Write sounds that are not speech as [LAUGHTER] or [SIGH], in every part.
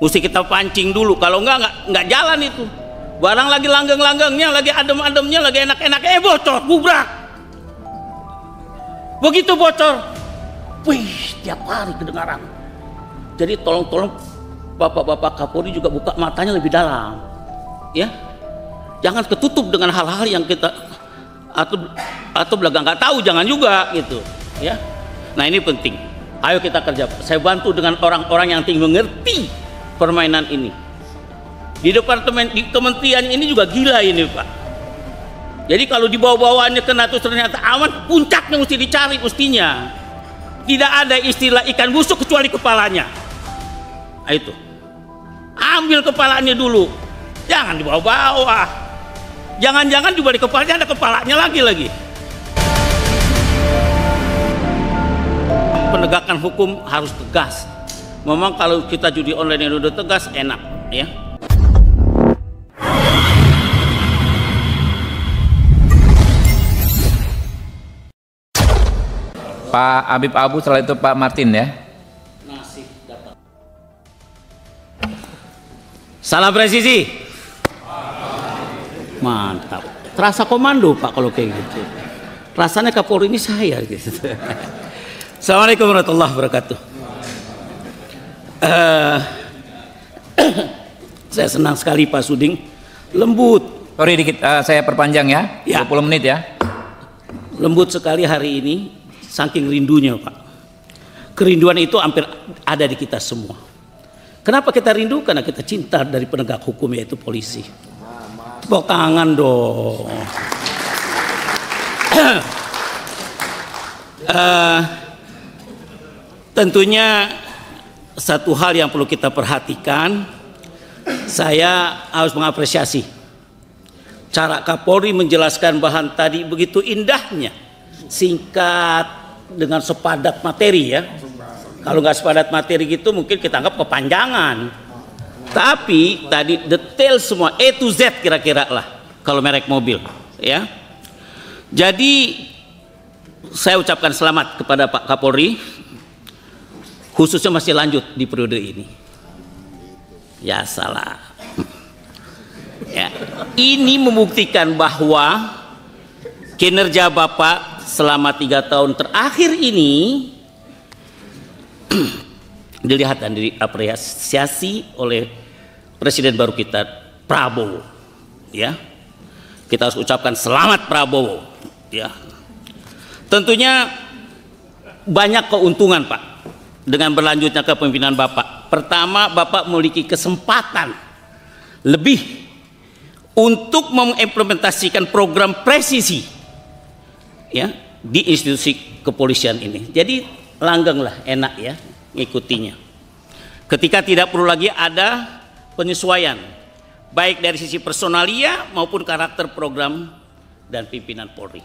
mesti kita pancing dulu kalau enggak enggak, enggak jalan itu barang lagi langgeng-langgengnya lagi adem-ademnya lagi enak-enaknya eh bocor gubrak begitu bocor wih tiap hari kedengaran jadi tolong-tolong bapak-bapak kapolri juga buka matanya lebih dalam ya jangan ketutup dengan hal-hal yang kita atau atau belakang nggak tahu jangan juga gitu ya nah ini penting ayo kita kerja saya bantu dengan orang-orang yang tinggi mengerti permainan ini. Di departemen di kementerian ini juga gila ini Pak. Jadi kalau di bawah bawahnya kena terus ternyata aman, puncaknya mesti dicari mestinya. Tidak ada istilah ikan busuk kecuali kepalanya. Nah, itu. Ambil kepalanya dulu. Jangan di bawah-bawah. Jangan-jangan di kepalanya ada kepalanya lagi-lagi. Penegakan hukum harus tegas, memang kalau kita judi online yang udah tegas enak ya Pak Abib Abu setelah itu Pak Martin ya Salam Salah presisi Mantap Terasa komando Pak kalau kayak gitu Rasanya Kapolri ini saya gitu [LAUGHS] Assalamualaikum warahmatullahi wabarakatuh Eh, saya senang sekali Pak Suding lembut sorry dikit uh, saya perpanjang ya, ya 20 menit ya lembut sekali hari ini saking rindunya Pak kerinduan itu hampir ada di kita semua kenapa kita rindu karena kita cinta dari penegak hukum yaitu polisi tepuk tangan dong uh, tentunya satu hal yang perlu kita perhatikan, saya harus mengapresiasi cara Kapolri menjelaskan bahan tadi begitu indahnya, singkat dengan sepadat materi ya. Kalau nggak sepadat materi gitu mungkin kita anggap kepanjangan. Tapi tadi detail semua E to Z kira-kira lah kalau merek mobil ya. Jadi saya ucapkan selamat kepada Pak Kapolri khususnya masih lanjut di periode ini ya salah ya ini membuktikan bahwa kinerja bapak selama tiga tahun terakhir ini [CLEARS THROAT] dilihat dan diapresiasi oleh presiden baru kita Prabowo ya kita harus ucapkan selamat Prabowo ya tentunya banyak keuntungan Pak dengan berlanjutnya kepemimpinan Bapak. Pertama, Bapak memiliki kesempatan lebih untuk mengimplementasikan program presisi ya di institusi kepolisian ini. Jadi langgenglah, enak ya ngikutinya. Ketika tidak perlu lagi ada penyesuaian baik dari sisi personalia maupun karakter program dan pimpinan Polri.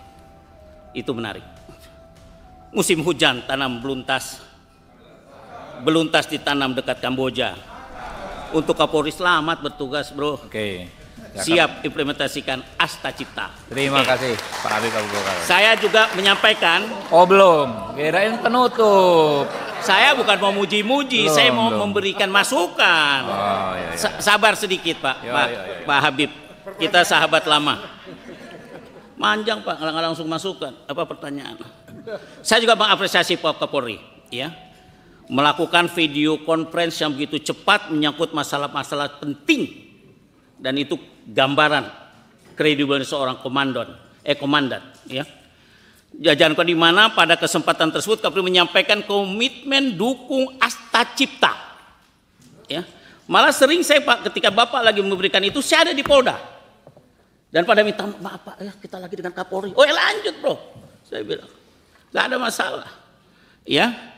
Itu menarik. Musim hujan tanam beluntas beluntas ditanam dekat Kamboja. Untuk Kapolri selamat bertugas, Bro. Oke. Siap implementasikan Asta Cipta. Terima okay. kasih Pak Habib Abu Bakar. Saya juga menyampaikan. Oh belum, kirain penutup. Saya bukan mau muji-muji, saya mau belum. memberikan masukan. Oh, iya, iya. iya. Sabar sedikit Pak, Pak, iya, iya. Pak Habib. Kita sahabat lama. Manjang Pak, langsung masukan apa pertanyaan. Saya juga mengapresiasi Pak Kapolri, ya melakukan video conference yang begitu cepat menyangkut masalah-masalah penting dan itu gambaran kredibilitas seorang komandan eh komandan ya jajaran di mana pada kesempatan tersebut Kapolri menyampaikan komitmen dukung asta cipta ya malah sering saya Pak ketika Bapak lagi memberikan itu saya ada di Polda dan pada minta maaf Pak ya kita lagi dengan Kapolri oh ya lanjut bro saya bilang nggak ada masalah ya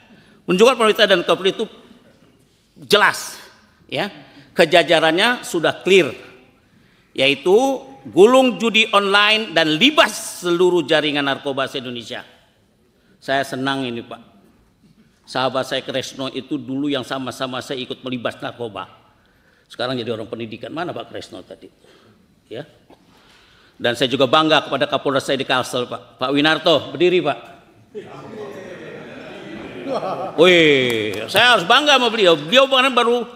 Menunjukkan pemerintah dan kapolri itu jelas, ya kejajarannya sudah clear, yaitu gulung judi online dan libas seluruh jaringan narkoba se-Indonesia. Saya senang ini Pak. Sahabat saya Kresno itu dulu yang sama-sama saya ikut melibas narkoba. Sekarang jadi orang pendidikan. Mana Pak Kresno tadi? Ya. Dan saya juga bangga kepada Kapolres saya di Kalsel Pak. Pak Winarto, berdiri Pak. Wih, saya harus bangga sama beliau. Beliau karena baru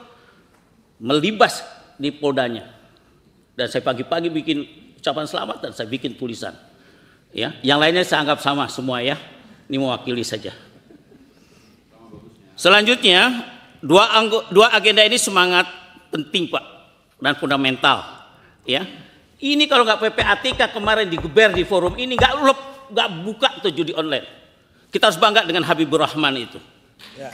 melibas di podanya. Dan saya pagi-pagi bikin ucapan selamat dan saya bikin tulisan. Ya, yang lainnya saya anggap sama semua ya. Ini mewakili saja. Selanjutnya, dua anggo, dua agenda ini semangat penting, Pak, dan fundamental. Ya. Ini kalau nggak PPATK kemarin digeber di forum ini nggak nggak buka tuh judi online kita harus bangga dengan Habibur Rahman itu. Ya.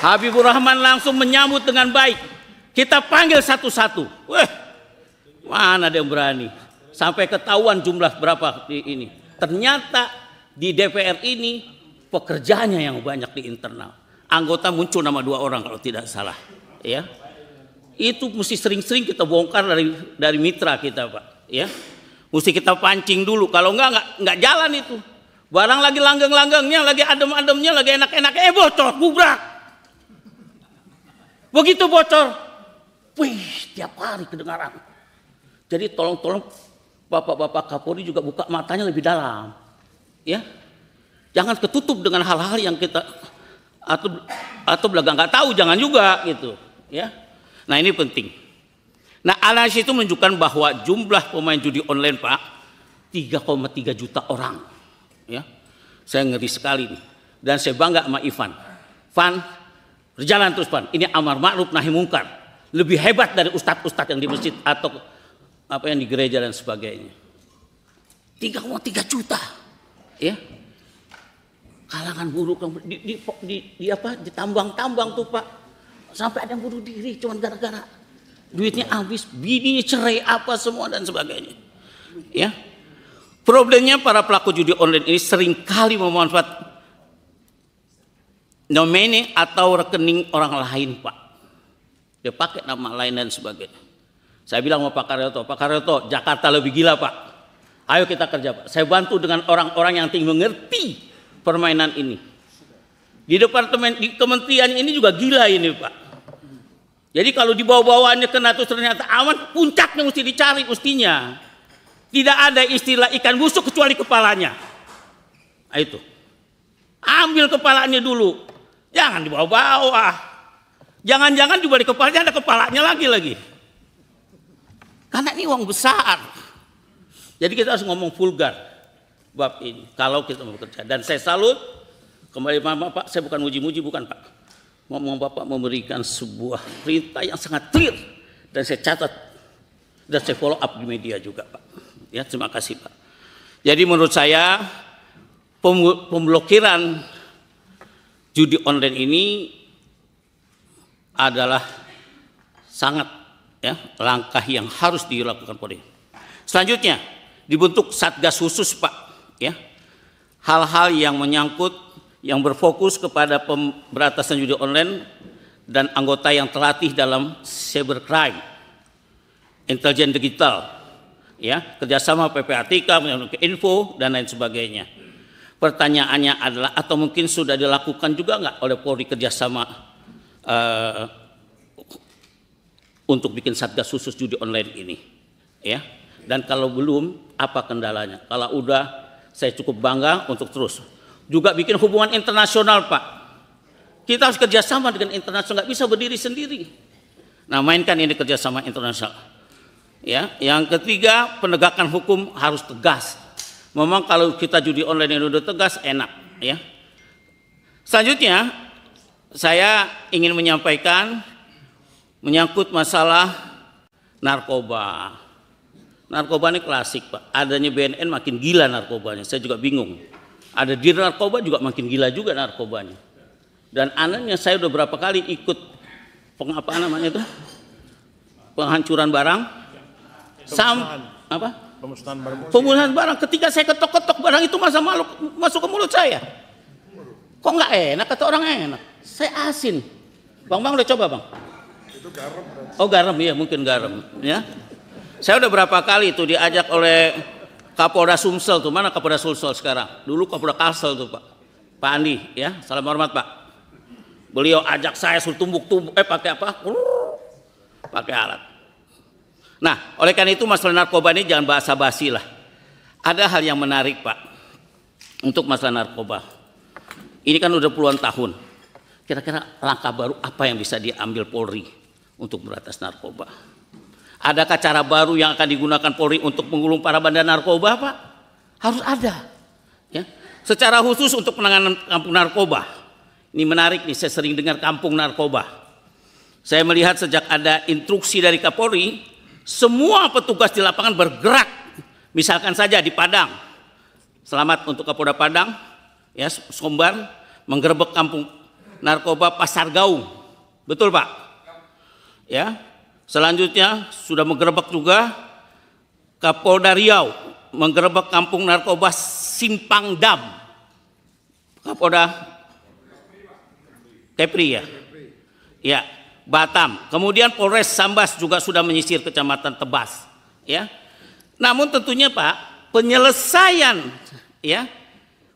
Habibur Rahman langsung menyambut dengan baik. Kita panggil satu-satu. Wah, mana ada yang berani? Sampai ketahuan jumlah berapa di ini. Ternyata di DPR ini pekerjaannya yang banyak di internal. Anggota muncul nama dua orang kalau tidak salah. Ya, itu mesti sering-sering kita bongkar dari dari mitra kita, Pak. Ya, mesti kita pancing dulu. Kalau enggak, enggak, enggak jalan itu. Barang lagi langgeng-langgengnya, lagi adem-ademnya, lagi enak-enaknya, eh bocor, gubrak. Begitu bocor, wih, tiap hari kedengaran. Jadi tolong-tolong bapak-bapak Kapolri juga buka matanya lebih dalam. Ya, jangan ketutup dengan hal-hal yang kita atau atau belakang nggak tahu, jangan juga gitu. Ya, nah ini penting. Nah analisis itu menunjukkan bahwa jumlah pemain judi online pak 3,3 juta orang ya. Saya ngeri sekali nih. Dan saya bangga sama Ivan. Van, berjalan terus Van. Ini amar ma'ruf nahi mungkar. Lebih hebat dari ustadz-ustadz yang di masjid atau apa yang di gereja dan sebagainya. 3,3 juta. Ya. Kalangan buruh di, di, di, di apa? Ditambang-tambang tuh, Pak. Sampai ada yang bunuh diri cuma gara-gara duitnya habis, bininya cerai apa semua dan sebagainya. Ya. Problemnya para pelaku judi online ini seringkali memanfaatkan domain atau rekening orang lain, Pak. Dia pakai nama lain dan sebagainya. Saya bilang sama Pak Karyoto, Pak Karyoto, Jakarta lebih gila, Pak. Ayo kita kerja, Pak. Saya bantu dengan orang-orang yang tinggi mengerti permainan ini. Di departemen, di kementerian ini juga gila ini, Pak. Jadi kalau dibawa bawahnya kena itu ternyata aman, puncaknya mesti dicari mestinya. Tidak ada istilah ikan busuk kecuali kepalanya. Nah, itu. Ambil kepalanya dulu. Jangan dibawa-bawa. Ah. Jangan-jangan juga di kepalanya ada kepalanya lagi-lagi. Karena ini uang besar. Jadi kita harus ngomong vulgar bab ini. Kalau kita mau bekerja. Dan saya salut. Kembali Pak, saya bukan muji-muji, bukan Pak. Ngomong Bapak memberikan sebuah perintah yang sangat clear. Dan saya catat. Dan saya follow up di media juga Pak. Ya, terima kasih Pak. Jadi menurut saya pemblokiran judi online ini adalah sangat ya, langkah yang harus dilakukan Polri. Selanjutnya dibentuk satgas khusus Pak, ya. Hal-hal yang menyangkut yang berfokus kepada pemberantasan judi online dan anggota yang terlatih dalam cybercrime, intelijen digital, ya kerjasama PPATK, Info dan lain sebagainya. Pertanyaannya adalah atau mungkin sudah dilakukan juga nggak oleh Polri kerjasama uh, untuk bikin satgas khusus judi online ini, ya? Dan kalau belum, apa kendalanya? Kalau udah, saya cukup bangga untuk terus. Juga bikin hubungan internasional, Pak. Kita harus kerjasama dengan internasional, nggak bisa berdiri sendiri. Nah, mainkan ini kerjasama internasional Ya, yang ketiga penegakan hukum harus tegas. Memang kalau kita judi online yang udah tegas enak, ya. Selanjutnya saya ingin menyampaikan menyangkut masalah narkoba. Narkoba ini klasik, Pak. Adanya BNN makin gila narkobanya. Saya juga bingung. Ada dir narkoba juga makin gila juga narkobanya. Dan anehnya saya udah berapa kali ikut pengapa namanya itu? Penghancuran barang Sam, apa? Pemusnahan barang. Pemusnahan barang. Ketika saya ketok-ketok barang itu masa malu masuk ke mulut saya. Kok nggak enak kata orang enak. Saya asin. Bang Bang udah coba bang. Itu garam. Oh garam ya mungkin garam ya. Saya udah berapa kali itu diajak oleh Kapolda Sumsel tuh mana Kapolda Sumsel sekarang? Dulu Kapolda Kalsel tuh Pak. Pak Andi ya, salam hormat Pak. Beliau ajak saya suruh tumbuk-tumbuk eh pakai apa? Pakai alat Nah, oleh karena itu masalah narkoba ini jangan bahasa basi lah. Ada hal yang menarik Pak, untuk masalah narkoba. Ini kan udah puluhan tahun. Kira-kira langkah baru apa yang bisa diambil Polri untuk beratas narkoba? Adakah cara baru yang akan digunakan Polri untuk mengulung para bandar narkoba Pak? Harus ada. Ya. Secara khusus untuk penanganan kampung narkoba. Ini menarik nih, saya sering dengar kampung narkoba. Saya melihat sejak ada instruksi dari Kapolri semua petugas di lapangan bergerak. Misalkan saja di Padang. Selamat untuk Kapolda Padang, ya Sombar menggerebek kampung narkoba Pasar Gaung. Betul, Pak? Ya. Selanjutnya sudah menggerebek juga Kapolda Riau menggerebek kampung narkoba Simpang Dam. Kapolda Kepri ya. Ya, Batam. Kemudian Polres Sambas juga sudah menyisir kecamatan Tebas, ya. Namun tentunya Pak, penyelesaian ya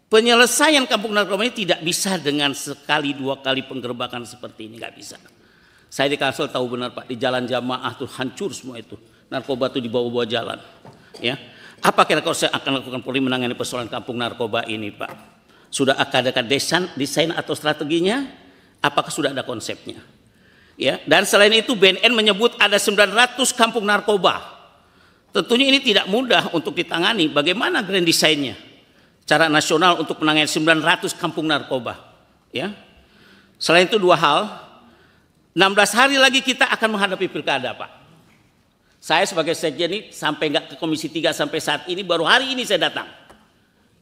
penyelesaian kampung narkoba ini tidak bisa dengan sekali dua kali penggerbakan seperti ini nggak bisa. Saya di Kalsel tahu benar Pak, di jalan jamaah tuh hancur semua itu. Narkoba tuh dibawa-bawa jalan, ya. Apa kira-kira saya akan lakukan Polri menangani persoalan kampung narkoba ini, Pak? Sudah ada desain, desain atau strateginya? Apakah sudah ada konsepnya? Ya, dan selain itu BNN menyebut ada 900 kampung narkoba. Tentunya ini tidak mudah untuk ditangani. Bagaimana grand desainnya? Cara nasional untuk menangani 900 kampung narkoba. Ya. Selain itu dua hal. 16 hari lagi kita akan menghadapi pilkada, Pak. Saya sebagai sekjen ini sampai nggak ke Komisi 3 sampai saat ini baru hari ini saya datang.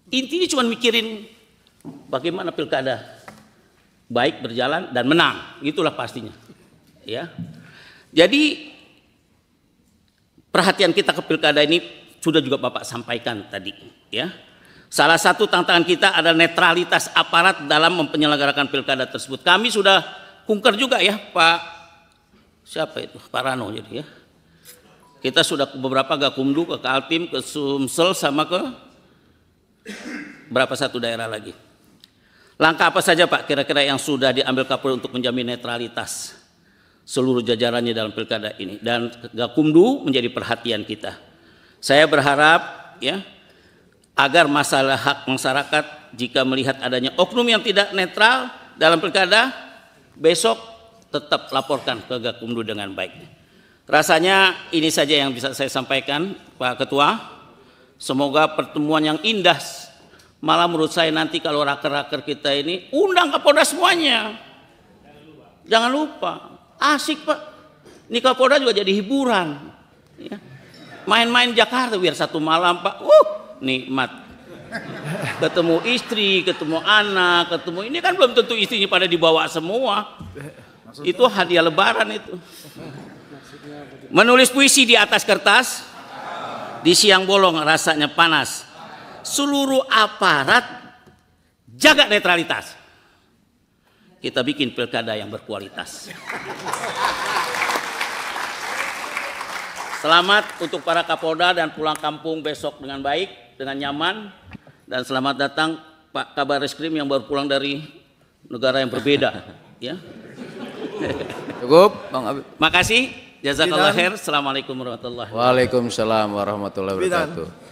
Intinya cuma mikirin bagaimana pilkada baik berjalan dan menang, itulah pastinya ya. Jadi perhatian kita ke pilkada ini sudah juga Bapak sampaikan tadi, ya. Salah satu tantangan kita adalah netralitas aparat dalam mempenyelenggarakan pilkada tersebut. Kami sudah kungker juga ya Pak siapa itu Pak Rano jadi ya. Kita sudah beberapa gak kumdu ke Kaltim, ke Sumsel sama ke berapa satu daerah lagi. Langkah apa saja Pak kira-kira yang sudah diambil Kapolri untuk menjamin netralitas? seluruh jajarannya dalam pilkada ini dan Gakumdu menjadi perhatian kita. Saya berharap ya agar masalah hak masyarakat jika melihat adanya oknum yang tidak netral dalam pilkada besok tetap laporkan ke Gakumdu dengan baik. Rasanya ini saja yang bisa saya sampaikan Pak Ketua. Semoga pertemuan yang indah malah menurut saya nanti kalau raker-raker kita ini undang Kapolda semuanya. Jangan lupa. Asik Pak. Nikah Polda juga jadi hiburan. Ya. Main-main Jakarta biar satu malam Pak. Uh, nikmat. Ketemu istri, ketemu anak, ketemu ini kan belum tentu istrinya pada dibawa semua. Maksudnya? Itu hadiah lebaran itu. Menulis puisi di atas kertas di siang bolong rasanya panas. Seluruh aparat jaga netralitas. Kita bikin pilkada yang berkualitas. Selamat untuk para Kapolda dan pulang kampung besok dengan baik, dengan nyaman. Dan selamat datang Pak Kabar Reskrim yang baru pulang dari negara yang berbeda. [LAUGHS] ya. Cukup, Bang Abi. Makasih. Jazakallah khair. Assalamualaikum warahmatullahi wabarakatuh. Waalaikumsalam warahmatullahi wabarakatuh.